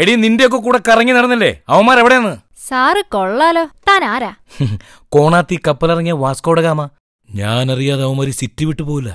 എടി നിന്റെയൊക്കെ കൂടെ കറങ്ങി നടന്നില്ലേ അവന്മാർ എവിടെയാണ് സാറ് കൊള്ളാലോ താൻ ആരാ കോണാത്തി കപ്പലിറങ്ങിയ വാസ്കോഡഗാമ ഞാനറിയാതെ അവന്മാര് സിറ്റി വിട്ടു പോവില്ല